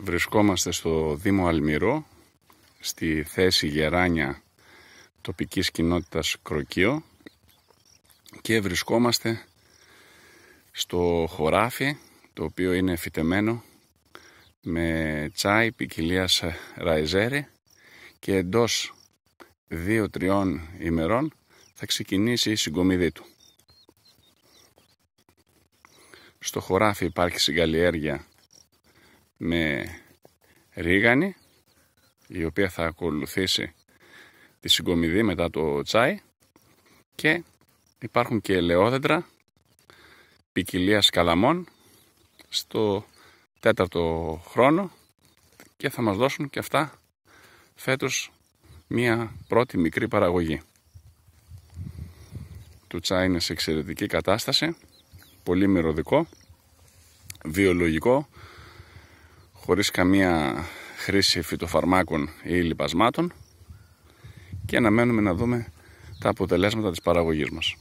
Βρισκόμαστε στο Δήμο Αλμυρό, στη θέση Γεράνια τοπικής κοινότητας Κροκιό, και βρισκόμαστε στο χωράφι το οποίο είναι φυτεμένο με τσάι ποικιλίας ραϊζέρι και εντός 2-3 ημερών θα ξεκινήσει η συγκομιδή του. Στο χωράφι υπάρχει συγκαλλιέργεια με ρίγανη η οποία θα ακολουθήσει τη συγκομιδή μετά το τσάι και υπάρχουν και ελαιόδεντρα ποικιλία καλαμών στο τέταρτο χρόνο και θα μας δώσουν και αυτά φέτος μία πρώτη μικρή παραγωγή. Το τσάι είναι σε εξαιρετική κατάσταση, πολύ μυρωδικό, βιολογικό, χωρίς καμία χρήση φυτοφαρμάκων ή λιπασμάτων και αναμένουμε να δούμε τα αποτελέσματα της παραγωγής μας.